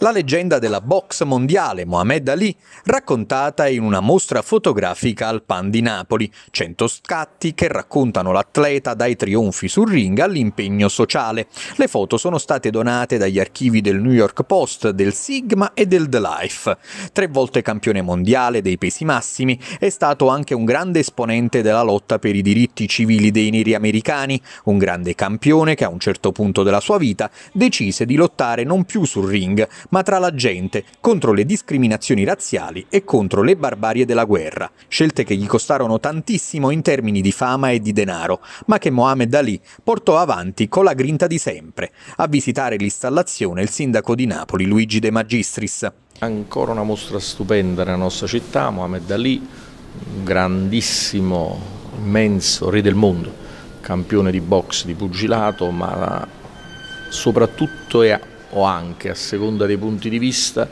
La leggenda della box mondiale Mohamed Ali, raccontata in una mostra fotografica al Pan di Napoli, 100 scatti che raccontano l'atleta dai trionfi sul ring all'impegno sociale. Le foto sono state donate dagli archivi del New York Post, del Sigma e del The Life. Tre volte campione mondiale dei pesi massimi, è stato anche un grande esponente della lotta per i diritti civili dei neri americani, un grande campione che a un certo punto della sua vita decise di lottare non più sul ring, ma tra la gente, contro le discriminazioni razziali e contro le barbarie della guerra, scelte che gli costarono tantissimo in termini di fama e di denaro, ma che Mohamed Ali portò avanti con la grinta di sempre, a visitare l'installazione il sindaco di Napoli Luigi De Magistris. Ancora una mostra stupenda nella nostra città, Mohamed Ali, grandissimo, immenso re del mondo, campione di box, di pugilato, ma soprattutto è o anche, a seconda dei punti di vista,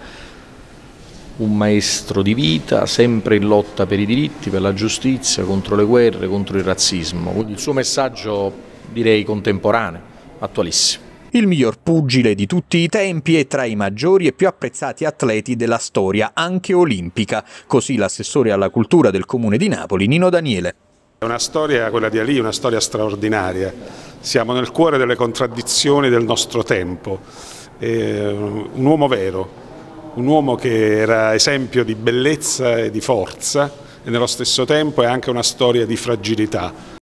un maestro di vita, sempre in lotta per i diritti, per la giustizia, contro le guerre, contro il razzismo. il suo messaggio direi contemporaneo, attualissimo. Il miglior pugile di tutti i tempi e tra i maggiori e più apprezzati atleti della storia, anche olimpica, così l'assessore alla cultura del comune di Napoli, Nino Daniele. È una storia, quella di Ali, una storia straordinaria. Siamo nel cuore delle contraddizioni del nostro tempo eh, un uomo vero, un uomo che era esempio di bellezza e di forza e nello stesso tempo è anche una storia di fragilità.